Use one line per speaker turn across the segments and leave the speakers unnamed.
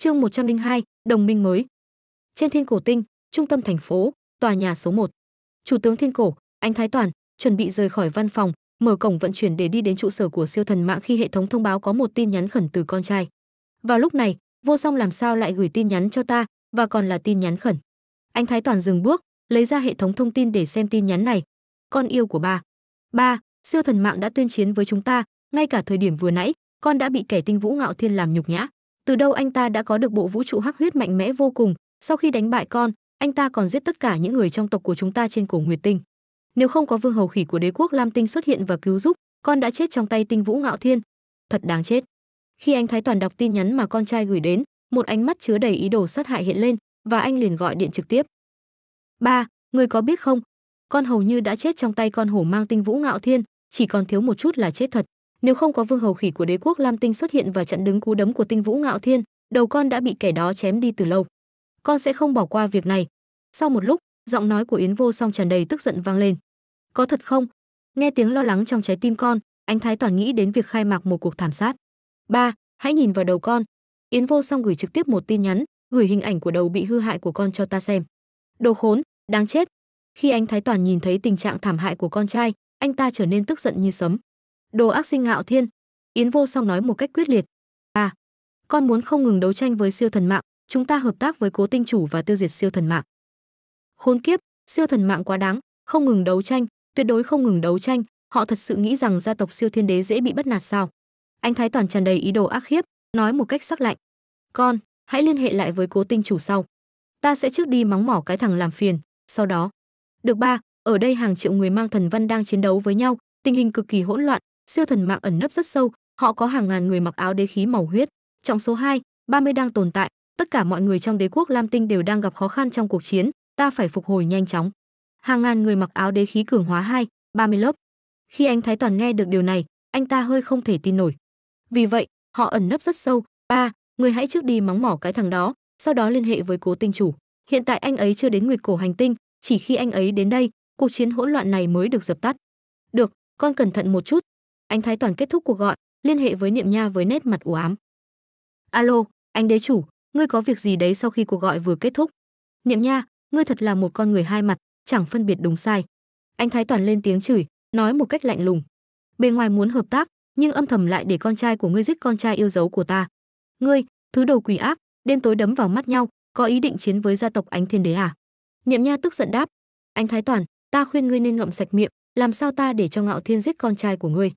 Chương 102, đồng minh mới. Trên Thiên Cổ Tinh, trung tâm thành phố, tòa nhà số 1. Chủ tướng Thiên Cổ, anh Thái Toàn, chuẩn bị rời khỏi văn phòng, mở cổng vận chuyển để đi đến trụ sở của siêu thần mạng khi hệ thống thông báo có một tin nhắn khẩn từ con trai. Vào lúc này, Vô Song làm sao lại gửi tin nhắn cho ta, và còn là tin nhắn khẩn. Anh Thái Toàn dừng bước, lấy ra hệ thống thông tin để xem tin nhắn này. Con yêu của ba. Ba, siêu thần mạng đã tuyên chiến với chúng ta, ngay cả thời điểm vừa nãy, con đã bị kẻ tinh vũ ngạo thiên làm nhục nhã từ đâu anh ta đã có được bộ vũ trụ hắc huyết mạnh mẽ vô cùng sau khi đánh bại con anh ta còn giết tất cả những người trong tộc của chúng ta trên cổ nguyệt tinh nếu không có vương hầu khỉ của đế quốc lam tinh xuất hiện và cứu giúp con đã chết trong tay tinh vũ ngạo thiên thật đáng chết khi anh thái toàn đọc tin nhắn mà con trai gửi đến một ánh mắt chứa đầy ý đồ sát hại hiện lên và anh liền gọi điện trực tiếp ba người có biết không con hầu như đã chết trong tay con hổ mang tinh vũ ngạo thiên chỉ còn thiếu một chút là chết thật nếu không có vương hầu khỉ của đế quốc lam tinh xuất hiện và chặn đứng cú đấm của tinh vũ ngạo thiên đầu con đã bị kẻ đó chém đi từ lâu con sẽ không bỏ qua việc này sau một lúc giọng nói của yến vô song tràn đầy tức giận vang lên có thật không nghe tiếng lo lắng trong trái tim con anh thái toàn nghĩ đến việc khai mạc một cuộc thảm sát ba hãy nhìn vào đầu con yến vô song gửi trực tiếp một tin nhắn gửi hình ảnh của đầu bị hư hại của con cho ta xem đồ khốn đáng chết khi anh thái toàn nhìn thấy tình trạng thảm hại của con trai anh ta trở nên tức giận như sấm đồ ác sinh ngạo thiên yến vô song nói một cách quyết liệt ba à, con muốn không ngừng đấu tranh với siêu thần mạng chúng ta hợp tác với cố tinh chủ và tiêu diệt siêu thần mạng khốn kiếp siêu thần mạng quá đáng không ngừng đấu tranh tuyệt đối không ngừng đấu tranh họ thật sự nghĩ rằng gia tộc siêu thiên đế dễ bị bắt nạt sao anh thái toàn tràn đầy ý đồ ác khiếp nói một cách sắc lạnh con hãy liên hệ lại với cố tinh chủ sau ta sẽ trước đi mắng mỏ cái thằng làm phiền sau đó được ba ở đây hàng triệu người mang thần văn đang chiến đấu với nhau tình hình cực kỳ hỗn loạn siêu thần mạng ẩn nấp rất sâu, họ có hàng ngàn người mặc áo đế khí màu huyết. Trọng số 2, 30 đang tồn tại, tất cả mọi người trong đế quốc Lam Tinh đều đang gặp khó khăn trong cuộc chiến, ta phải phục hồi nhanh chóng. Hàng ngàn người mặc áo đế khí cường hóa 2, 30 lớp. Khi anh Thái Toàn nghe được điều này, anh ta hơi không thể tin nổi. Vì vậy, họ ẩn nấp rất sâu. Ba, người hãy trước đi mắng mỏ cái thằng đó, sau đó liên hệ với Cố Tinh chủ. Hiện tại anh ấy chưa đến Nguyệt Cổ hành tinh, chỉ khi anh ấy đến đây, cuộc chiến hỗn loạn này mới được dập tắt. Được, con cẩn thận một chút, anh Thái Toàn kết thúc cuộc gọi, liên hệ với Niệm Nha với nét mặt u ám. "Alo, anh đế chủ, ngươi có việc gì đấy sau khi cuộc gọi vừa kết thúc?" "Niệm Nha, ngươi thật là một con người hai mặt, chẳng phân biệt đúng sai." Anh Thái Toàn lên tiếng chửi, nói một cách lạnh lùng. "Bề ngoài muốn hợp tác, nhưng âm thầm lại để con trai của ngươi giết con trai yêu dấu của ta. Ngươi, thứ đồ quỷ ác, đêm tối đấm vào mắt nhau, có ý định chiến với gia tộc Ánh Thiên Đế à?" Niệm Nha tức giận đáp, "Anh Thái Toàn, ta khuyên ngươi nên ngậm sạch miệng, làm sao ta để cho Ngạo Thiên giết con trai của ngươi?"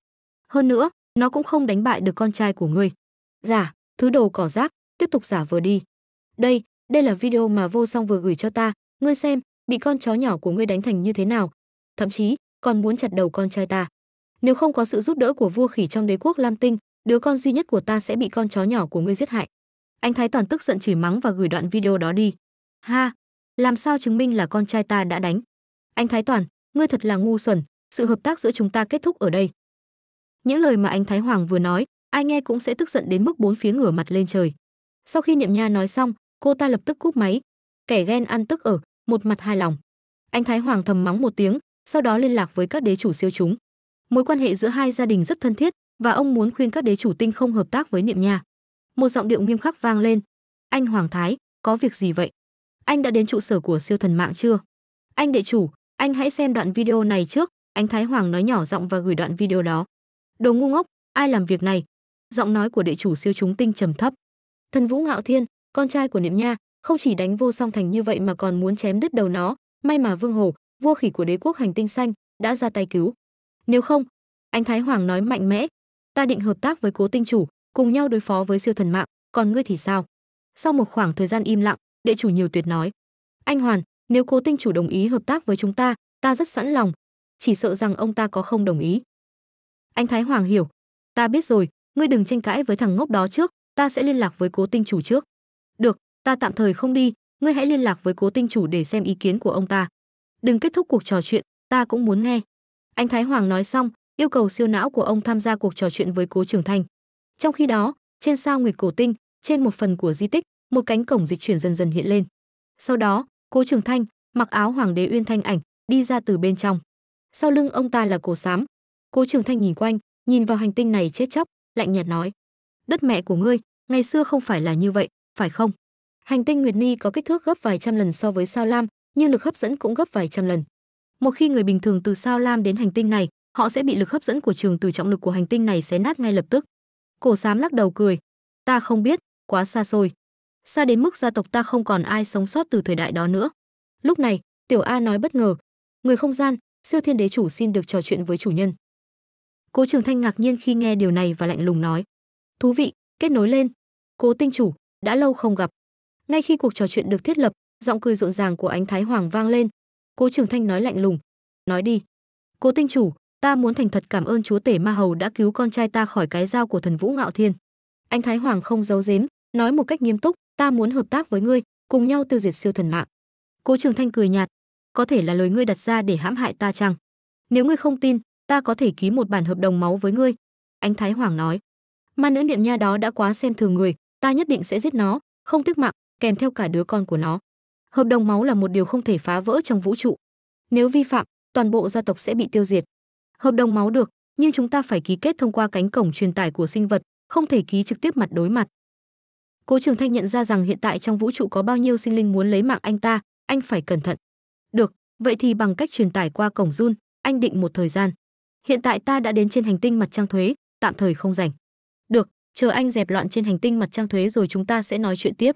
hơn nữa nó cũng không đánh bại được con trai của ngươi giả dạ, thứ đồ cỏ rác tiếp tục giả vờ đi đây đây là video mà vô song vừa gửi cho ta ngươi xem bị con chó nhỏ của ngươi đánh thành như thế nào thậm chí còn muốn chặt đầu con trai ta nếu không có sự giúp đỡ của vua khỉ trong đế quốc lam tinh đứa con duy nhất của ta sẽ bị con chó nhỏ của ngươi giết hại anh thái toàn tức giận chửi mắng và gửi đoạn video đó đi ha làm sao chứng minh là con trai ta đã đánh anh thái toàn ngươi thật là ngu xuẩn sự hợp tác giữa chúng ta kết thúc ở đây những lời mà anh thái hoàng vừa nói ai nghe cũng sẽ tức giận đến mức bốn phía ngửa mặt lên trời sau khi nhậm nha nói xong cô ta lập tức cúp máy kẻ ghen ăn tức ở một mặt hài lòng anh thái hoàng thầm mắng một tiếng sau đó liên lạc với các đế chủ siêu chúng mối quan hệ giữa hai gia đình rất thân thiết và ông muốn khuyên các đế chủ tinh không hợp tác với niệm nha một giọng điệu nghiêm khắc vang lên anh hoàng thái có việc gì vậy anh đã đến trụ sở của siêu thần mạng chưa anh đệ chủ anh hãy xem đoạn video này trước anh thái hoàng nói nhỏ giọng và gửi đoạn video đó Đồ ngu ngốc, ai làm việc này? Giọng nói của địa chủ siêu chúng tinh trầm thấp. Thần Vũ Ngạo Thiên, con trai của Niệm Nha, không chỉ đánh vô song thành như vậy mà còn muốn chém đứt đầu nó, may mà Vương Hồ, vua khỉ của đế quốc hành tinh xanh, đã ra tay cứu. Nếu không, anh Thái Hoàng nói mạnh mẽ, ta định hợp tác với Cố Tinh chủ, cùng nhau đối phó với siêu thần mạng, còn ngươi thì sao? Sau một khoảng thời gian im lặng, đệ chủ nhiều tuyệt nói, anh Hoàn, nếu Cố Tinh chủ đồng ý hợp tác với chúng ta, ta rất sẵn lòng, chỉ sợ rằng ông ta có không đồng ý. Anh Thái Hoàng hiểu, ta biết rồi, ngươi đừng tranh cãi với thằng ngốc đó trước, ta sẽ liên lạc với Cố Tinh chủ trước. Được, ta tạm thời không đi, ngươi hãy liên lạc với Cố Tinh chủ để xem ý kiến của ông ta. Đừng kết thúc cuộc trò chuyện, ta cũng muốn nghe. Anh Thái Hoàng nói xong, yêu cầu siêu não của ông tham gia cuộc trò chuyện với Cố Trường Thanh. Trong khi đó, trên sao Nguyệt Cổ Tinh, trên một phần của di tích, một cánh cổng dịch chuyển dần dần hiện lên. Sau đó, Cố Trường Thanh, mặc áo hoàng đế uyên thanh ảnh, đi ra từ bên trong. Sau lưng ông ta là Cổ Sám, Cố Trường Thanh nhìn quanh, nhìn vào hành tinh này chết chóc, lạnh nhạt nói: "Đất mẹ của ngươi, ngày xưa không phải là như vậy, phải không?" Hành tinh Nguyệt Ni có kích thước gấp vài trăm lần so với sao Lam, nhưng lực hấp dẫn cũng gấp vài trăm lần. Một khi người bình thường từ sao Lam đến hành tinh này, họ sẽ bị lực hấp dẫn của trường từ trọng lực của hành tinh này xé nát ngay lập tức. Cổ Sám lắc đầu cười, "Ta không biết, quá xa xôi. Xa đến mức gia tộc ta không còn ai sống sót từ thời đại đó nữa." Lúc này, Tiểu A nói bất ngờ, "Người không gian, siêu thiên đế chủ xin được trò chuyện với chủ nhân." Cố Trường Thanh ngạc nhiên khi nghe điều này và lạnh lùng nói: "Thú vị, kết nối lên. Cố tinh chủ, đã lâu không gặp." Ngay khi cuộc trò chuyện được thiết lập, giọng cười rộn ràng của Ánh Thái Hoàng vang lên. Cố Trường Thanh nói lạnh lùng: "Nói đi." "Cố tinh chủ, ta muốn thành thật cảm ơn chúa tể Ma Hầu đã cứu con trai ta khỏi cái dao của thần Vũ Ngạo Thiên." Ánh Thái Hoàng không giấu giếm, nói một cách nghiêm túc: "Ta muốn hợp tác với ngươi, cùng nhau tiêu diệt siêu thần mạng." Cố Trường Thanh cười nhạt: "Có thể là lời ngươi đặt ra để hãm hại ta chăng? Nếu ngươi không tin, ta có thể ký một bản hợp đồng máu với ngươi anh thái hoàng nói ma nữ niệm nha đó đã quá xem thường người ta nhất định sẽ giết nó không tiếc mạng kèm theo cả đứa con của nó hợp đồng máu là một điều không thể phá vỡ trong vũ trụ nếu vi phạm toàn bộ gia tộc sẽ bị tiêu diệt hợp đồng máu được nhưng chúng ta phải ký kết thông qua cánh cổng truyền tải của sinh vật không thể ký trực tiếp mặt đối mặt cố trường thanh nhận ra rằng hiện tại trong vũ trụ có bao nhiêu sinh linh muốn lấy mạng anh ta anh phải cẩn thận được vậy thì bằng cách truyền tải qua cổng run anh định một thời gian hiện tại ta đã đến trên hành tinh mặt trăng thuế tạm thời không rảnh được chờ anh dẹp loạn trên hành tinh mặt trăng thuế rồi chúng ta sẽ nói chuyện tiếp